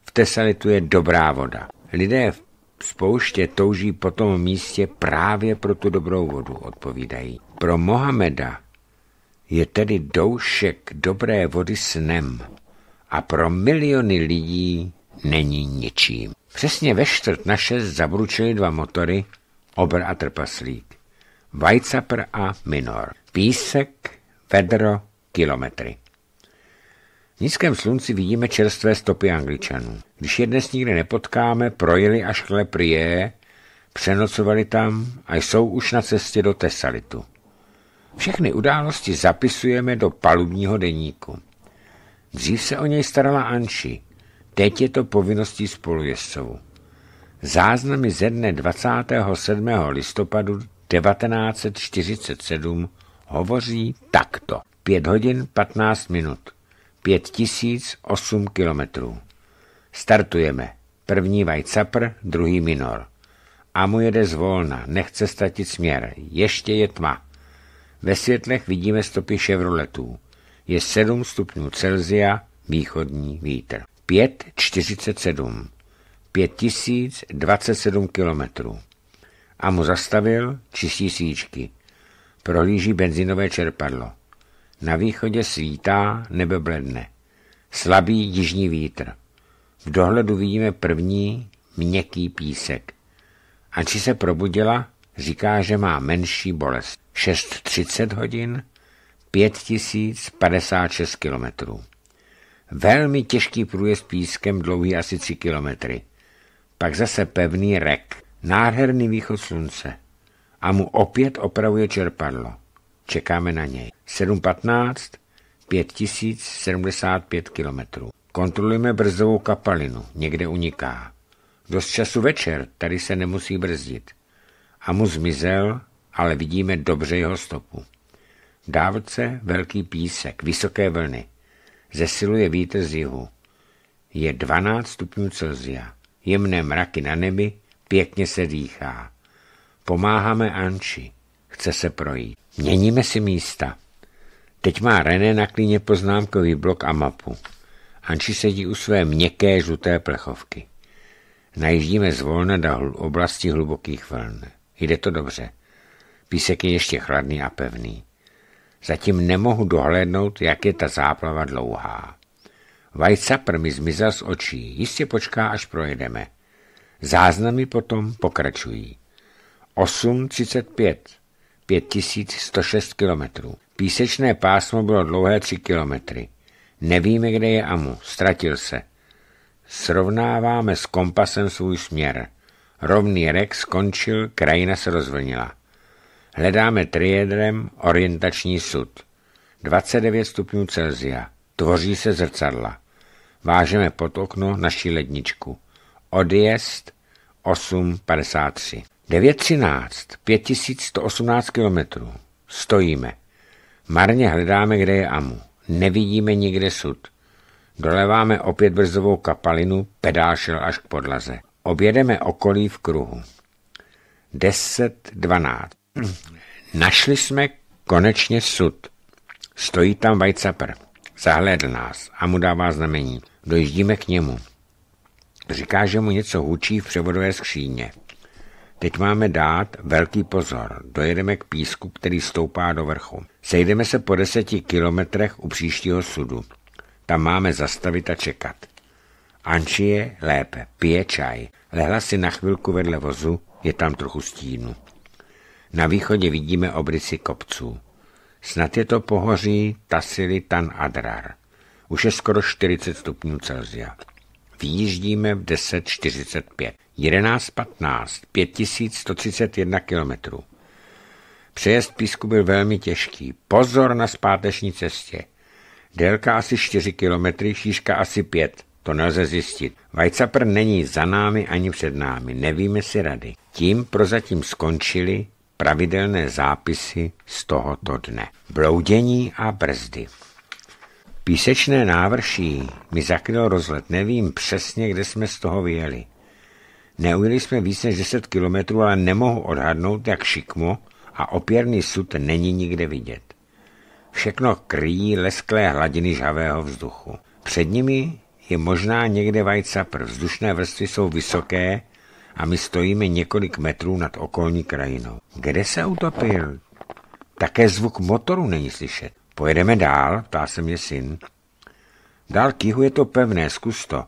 A: V Tesalitu je dobrá voda. Lidé v spouště touží po tom místě právě pro tu dobrou vodu, odpovídají. Pro Mohameda je tedy doušek dobré vody snem a pro miliony lidí není ničím. Přesně ve čtvrt na šest zabručili dva motory, obr a trpaslík, Weizsäcker a Minor. Písek Federo kilometry. V nízkém slunci vidíme čerstvé stopy Angličanů. Když je dnes nikdy nepotkáme, projeli až k Leprie, přenocovali tam a jsou už na cestě do Tesalitu. Všechny události zapisujeme do palubního deníku. Dřív se o něj starala Anši, teď je to povinností spolujezdcovu. Záznamy ze dne 27. listopadu 1947 hovoří takto. 5 hodin 15 minut. 5008 kilometrů. Startujeme. První vajcapr, druhý minor. A mu jede zvolna, nechce ztratit směr. Ještě je tma. Ve světlech vidíme stopy Chevroletů. Je 7 stupňů Celzia, východní vítr. 5,47. 5027 kilometrů. A mu zastavil čistí síčky. Prohlíží benzinové čerpadlo. Na východě svítá, nebe bledne. Slabý jižní vítr. V dohledu vidíme první měkký písek. Anči se probudila, říká, že má menší bolest. 6.30 hodin, 5056 kilometrů. Velmi těžký průjezd pískem dlouhý asi 3 kilometry. Pak zase pevný rek. Nádherný východ slunce a mu opět opravuje čerpadlo. Čekáme na něj. 7.15, 5075 kilometrů. Kontrolujeme brzovou kapalinu, někde uniká. Dost času večer, tady se nemusí brzdit. A mu zmizel, ale vidíme dobře jeho stopu. dávce velký písek, vysoké vlny. Zesiluje vítr z jihu. Je 12 stupňů Celzia. Jemné mraky na nebi, pěkně se dýchá. Pomáháme Anči. Chce se projít. Měníme si místa. Teď má René na klíně poznámkový blok a mapu. Anči sedí u své měkké žluté plechovky. Najíždíme zvolna do oblasti hlubokých vln. Jde to dobře. Písek je ještě chladný a pevný. Zatím nemohu dohlédnout, jak je ta záplava dlouhá. Vajcapr mi zmizel z očí, jistě počká, až projedeme. Záznamy potom pokračují. 5106 kilometrů. Písečné pásmo bylo dlouhé 3 kilometry. Nevíme, kde je Amu. Ztratil se. Srovnáváme s kompasem svůj směr. Rovný rek skončil, krajina se rozvlnila. Hledáme triedrem orientační sud. 29 stupňů Celzia. Tvoří se zrcadla. Vážeme pod okno naší ledničku. Odjezd 8.53. 913, 5118 kilometrů. Stojíme. Marně hledáme, kde je Amu. Nevidíme nikde sud. Doleváme opět brzovou kapalinu, pedál šel až k podlaze. Objedeme okolí v kruhu. 10 12 Našli jsme konečně sud. Stojí tam Vajcapr. Zahlédl nás a mu dává znamení. Dojíždíme k němu. Říká, že mu něco hučí v převodové skříně. Teď máme dát velký pozor. Dojedeme k písku, který stoupá do vrchu. Sejdeme se po deseti kilometrech u příštího sudu. Tam máme zastavit a čekat. Anči je lépe, pije čaj. Lehla si na chvilku vedle vozu, je tam trochu stínu. Na východě vidíme obrysy kopců. Snad je to pohoří Tasili Tan Adrar. Už je skoro 40 stupňů Celsia. Vyjíždíme v 10.45. 11.15. 5131 km. Přejezd písku byl velmi těžký. Pozor na zpáteční cestě. Délka asi 4 km, šířka asi 5. To nelze zjistit. Vajcapr není za námi ani před námi. Nevíme si rady. Tím prozatím skončili pravidelné zápisy z tohoto dne. Bloudění a brzdy. Písečné návrší mi zakrylo rozlet. Nevím přesně, kde jsme z toho vyjeli. Neujeli jsme víc než 10 kilometrů, ale nemohu odhadnout, jak šikmo a opěrný sud není nikde vidět. Všechno kryjí lesklé hladiny žavého vzduchu. Před nimi je možná někde pr. Vzdušné vrstvy jsou vysoké a my stojíme několik metrů nad okolní krajinou. Kde se utopil? Také zvuk motoru není slyšet. Pojedeme dál, ptá se mě syn. Dál k jihu je to pevné, zkus to.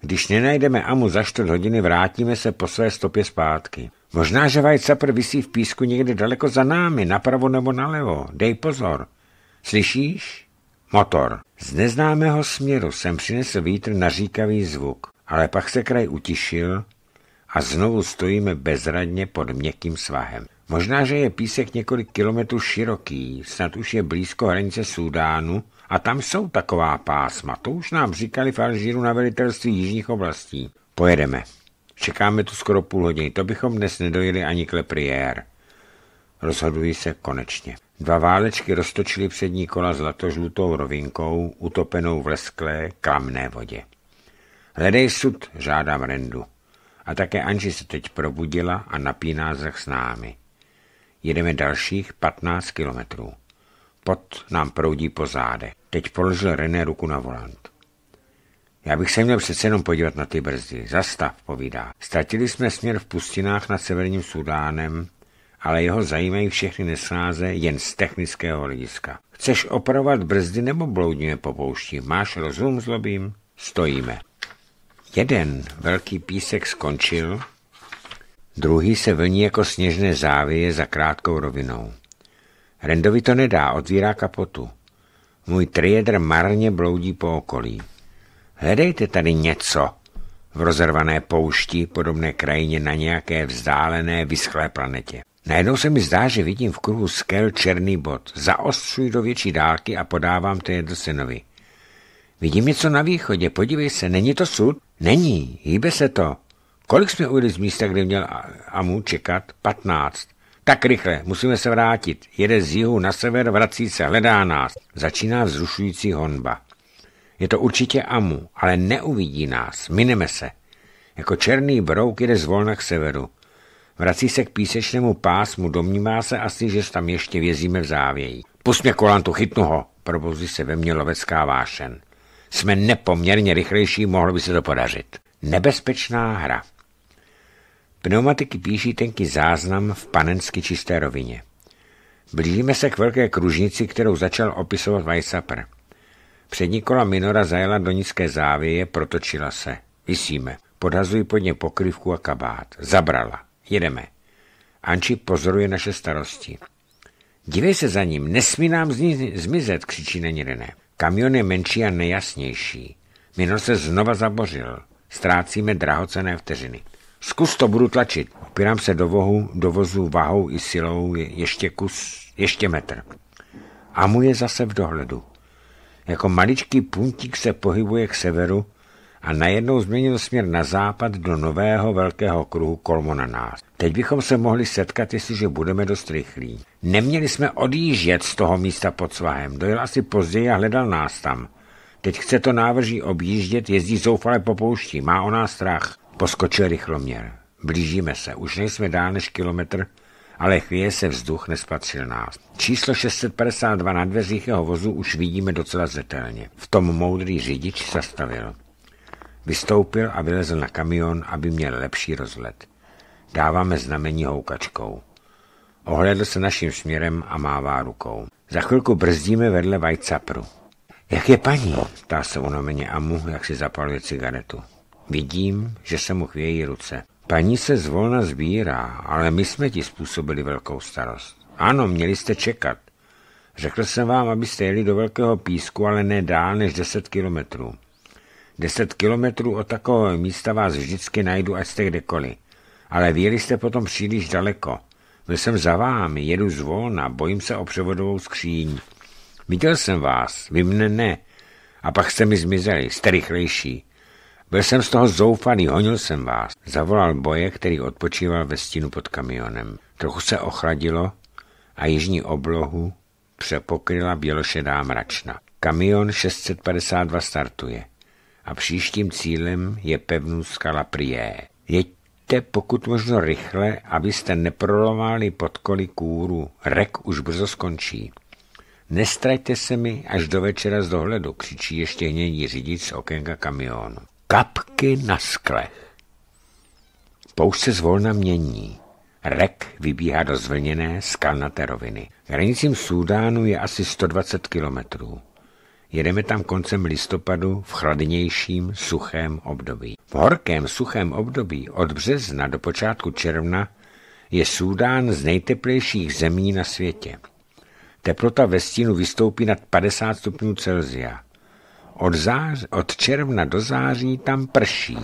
A: Když nenajdeme Amu za čtvrt hodiny, vrátíme se po své stopě zpátky. Možná, že Vajcapr vysí v písku někde daleko za námi, napravo nebo nalevo. Dej pozor. Slyšíš? Motor. Z neznámého směru jsem přinesl vítr říkavý zvuk, ale pak se kraj utišil a znovu stojíme bezradně pod měkkým svahem. Možná, že je písek několik kilometrů široký, snad už je blízko hranice Súdánu a tam jsou taková pásma. To už nám říkali v Alžíru na velitelství jižních oblastí. Pojedeme. Čekáme tu skoro půl hodiny, to bychom dnes nedojeli ani k Lepriér. Rozhodují se konečně. Dva válečky roztočily přední kola zlatožlutou rovinkou, utopenou v lesklé, kamné vodě. Hledej sud, žádám Rendu. A také Anži se teď probudila a napíná zrak s námi. Jedeme dalších 15 kilometrů. Pot nám proudí po záde. Teď položil René ruku na volant. Já bych se měl přece jenom podívat na ty brzdy. Zastav, povídá. Ztratili jsme směr v pustinách nad severním Sudánem, ale jeho zajímají všechny nesnáze jen z technického hlediska. Chceš opravovat brzdy nebo bloudíme po poušti? Máš rozum zlobím? Stojíme. Jeden velký písek skončil Druhý se vlní jako sněžné závěje za krátkou rovinou. Rendovi to nedá, otvírá kapotu. Můj triedr marně bloudí po okolí. Hledejte tady něco v rozervané poušti, podobné krajině na nějaké vzdálené, vyschlé planetě. Najednou se mi zdá, že vidím v kruhu skel černý bod. Zaostřuji do větší dálky a podávám synovi. Vidím něco na východě, podívej se, není to sud? Není, hýbe se to. Kolik jsme ujeli z místa, kde měl Amu čekat? 15. Tak rychle, musíme se vrátit. Jede z jihu na sever, vrací se, hledá nás. Začíná vzrušující honba. Je to určitě Amu, ale neuvidí nás, mineme se. Jako černý brouk jede zvolna k severu. Vrací se k písečnému pásmu, domnívá se asi, že tam ještě vězíme v závěji. mě kolantu, chytnu ho, probouzí se ve mně lovecká vášen. Jsme nepoměrně rychlejší, mohlo by se to podařit. Nebezpečná hra. Pneumatiky píší tenký záznam v panensky čisté rovině. Blížíme se k velké kružnici, kterou začal opisovat Weissapper. Přední kola minora zajela do nízké závěje, protočila se. Vysíme. Podhazuji pod ně pokrývku a kabát. Zabrala. Jedeme. Anči pozoruje naše starosti. Dívej se za ním, nesmí nám zmizet, křičí není René. Kamion je menší a nejasnější. Minor se znova zabořil. Ztrácíme drahocené vteřiny. Zkus to, budu tlačit. Opírám se do, vohu, do vozu váhou i silou ještě kus, ještě metr. A mu je zase v dohledu. Jako maličký puntík se pohybuje k severu a najednou změnil směr na západ do nového velkého kruhu kolmo na nás. Teď bychom se mohli setkat, jestliže budeme dost rychlí. Neměli jsme odjíždět z toho místa pod svahem. Dojel asi později a hledal nás tam. Teď chce to návrží objíždět, jezdí zoufale po poušti, má o nás strach. Poskočil rychloměr. Blížíme se, už nejsme dál než kilometr, ale chvíje se vzduch nespatřil nás. Číslo 652 na dveřích jeho vozu už vidíme docela zetelně. V tom moudrý řidič zastavil. Vystoupil a vylezl na kamion, aby měl lepší rozhled. Dáváme znamení houkačkou. Ohledl se naším směrem a mává rukou. Za chvilku brzdíme vedle Vajcapru. Jak je paní? Ptá se a Amu, jak si zapaluje cigaretu. Vidím, že se mu chvějí ruce. Paní se zvolna zbírá, ale my jsme ti způsobili velkou starost. Ano, měli jste čekat. Řekl jsem vám, abyste jeli do Velkého písku, ale ne dál než 10 kilometrů. Deset kilometrů od takového místa vás vždycky najdu, až jste kdekoliv. Ale vyjeli jste potom příliš daleko. Byl jsem za vámi, jedu zvolna, bojím se o převodovou skříň. Viděl jsem vás, vy mne ne. A pak jste mi zmizeli, jste rychlejší. Byl jsem z toho zoufalý, honil jsem vás. Zavolal boje, který odpočíval ve stínu pod kamionem. Trochu se ochladilo a jižní oblohu přepokryla bělošedá mračna. Kamion 652 startuje a příštím cílem je pevnou skala Prié. Jeďte pokud možno rychle, abyste neprolovali pod kůru. Rek už brzo skončí. Nestraťte se mi až do večera z dohledu, křičí ještě hnědí řidič z okénka kamionu kapky na sklech. Poušť se zvolna mění. Rek vybíhá do zvlněné skalnaté roviny. Hranicím Súdánu je asi 120 kilometrů. Jedeme tam koncem listopadu v chladnějším, suchém období. V horkém, suchém období od března do počátku června je Súdán z nejteplejších zemí na světě. Teplota ve stínu vystoupí nad 50 stupňů Celzia. Od, zář, od června do září tam prší.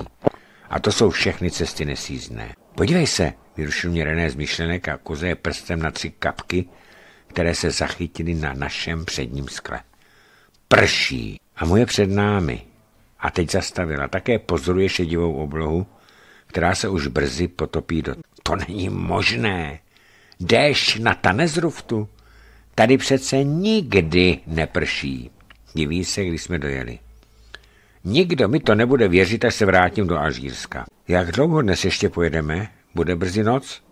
A: A to jsou všechny cesty nesízné. Podívej se, vyrušil mě René z myšlenek a kozuje prstem na tři kapky, které se zachytily na našem předním skle. Prší a moje před námi. A teď zastavila. Také pozoruje šedivou oblohu, která se už brzy potopí do... To není možné. Déšť na nezruftu. Tady přece nikdy neprší. Diví se, když jsme dojeli. Nikdo mi to nebude věřit, až se vrátím do Alžírska. Jak dlouho dnes ještě pojedeme? Bude brzy noc?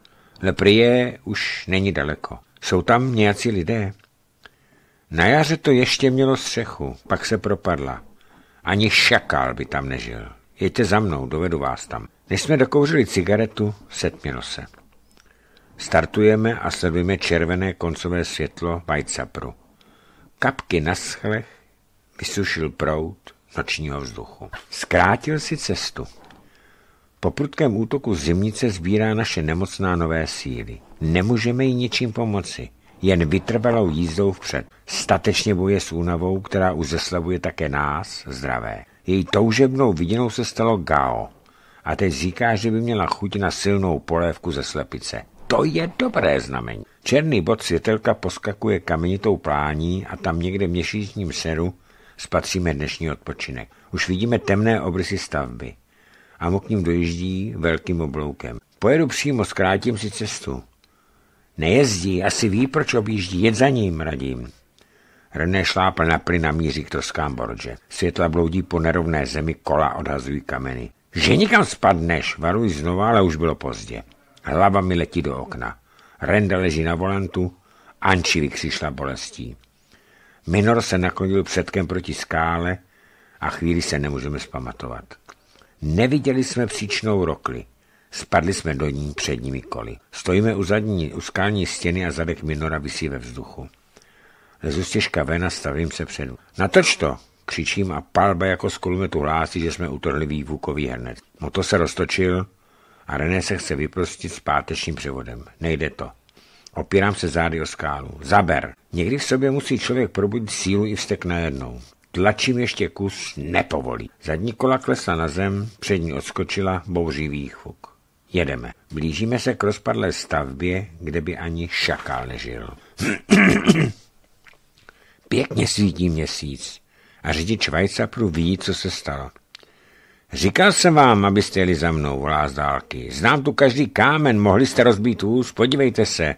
A: Leprie už není daleko. Jsou tam nějací lidé? Na jaře to ještě mělo střechu, pak se propadla. Ani šakál by tam nežil. Jeďte za mnou, dovedu vás tam. Než jsme dokouřili cigaretu, setmělo se. Startujeme a sledujeme červené koncové světlo Vajcapru. Kapky na schlech Vysušil prout nočního vzduchu. Zkrátil si cestu. Po prudkém útoku zimnice sbírá naše nemocná nové síly. Nemůžeme jí ničím pomoci, jen vytrvalou jízdou vpřed. Statečně boje s únavou, která uzeslavuje také nás, zdravé. Její toužebnou viděnou se stalo Gao. A teď říká, že by měla chuť na silnou polévku ze slepice. To je dobré znamení. Černý bod světelka poskakuje kamenitou plání a tam někde v měsíčním seru spatříme dnešní odpočinek. Už vidíme temné obrysy stavby. A k ním dojíždí velkým obloukem. Pojedu přímo, zkrátím si cestu. Nejezdí, asi ví, proč objíždí, jed za ním, radím. René šlápl na plyn a míří k troskám Borže. Světla bloudí po nerovné zemi, kola odhazují kameny. Že nikam spadneš, varuj znova, ale už bylo pozdě. Hlava mi letí do okna. Renda leží na volantu, Anči vykřišla bolestí. Minor se naklonil předkem proti skále a chvíli se nemůžeme zpamatovat. Neviděli jsme příčnou rokli. Spadli jsme do ní předními koly. Stojíme u zadní, u skální stěny a zadek Minora visí ve vzduchu. Lezu stěžka ven a stavím se předu. Natoč to! Křičím a palba jako z kulometu hlásí, že jsme utrhli vývukový hrnec. Moto se roztočil a René se chce vyprostit s pátečním převodem. Nejde to. Opírám se zády o skálu. Zaber! Někdy v sobě musí člověk probudit sílu i vztek najednou. Tlačím ještě kus, nepovolí. Zadní kola klesla na zem, přední odskočila, bouří výchuk. Jedeme. Blížíme se k rozpadlé stavbě, kde by ani šakál nežil. Pěkně svítí měsíc a řidič Vajcapru ví, co se stalo. Říkal jsem vám, abyste jeli za mnou, volá z dálky. Znám tu každý kámen, mohli jste rozbít úz, podívejte se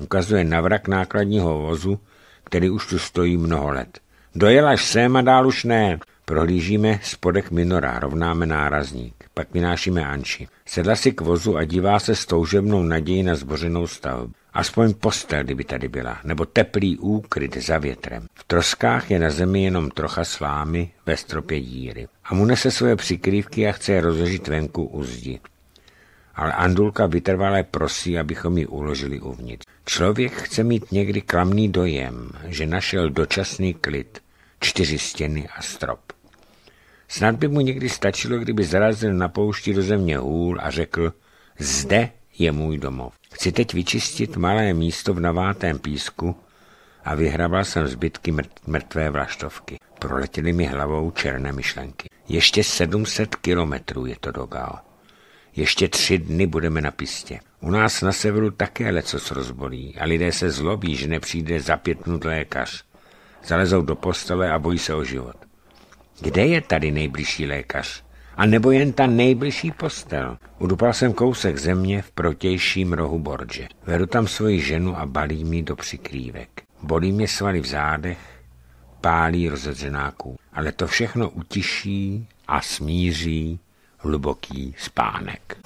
A: ukazuje na vrak nákladního vozu, který už tu stojí mnoho let. Dojela až sem a dál už ne. Prohlížíme spodek minora, rovnáme nárazník. Pak vynášíme Anči. Sedla si k vozu a dívá se s toužebnou nadějí na zbořenou stavbu. Aspoň postel, kdyby tady byla, nebo teplý úkryt za větrem. V troskách je na zemi jenom trocha slámy ve stropě díry. A mu nese svoje přikrývky a chce je rozložit venku u zdi ale Andulka vytrvalé prosí, abychom ji uložili uvnitř. Člověk chce mít někdy klamný dojem, že našel dočasný klid, čtyři stěny a strop. Snad by mu někdy stačilo, kdyby zarazil na poušti do země hůl a řekl, zde je můj domov. Chci teď vyčistit malé místo v navátém písku a vyhrabal jsem zbytky mrtvé vlaštovky. Proletěly mi hlavou černé myšlenky. Ještě 700 kilometrů je to do Gao. Ještě tři dny budeme na pistě. U nás na severu také lecos rozbolí a lidé se zlobí, že nepřijde za pět minut lékař. Zalezou do postele a bojí se o život. Kde je tady nejbližší lékař? A nebo jen ta nejbližší postel? Udupal jsem kousek země v protějším rohu Borže. Vedu tam svoji ženu a balí mi do přikrývek. Bolí mě svaly v zádech, pálí rozedřenáků. Ale to všechno utiší a smíří hluboký spánek.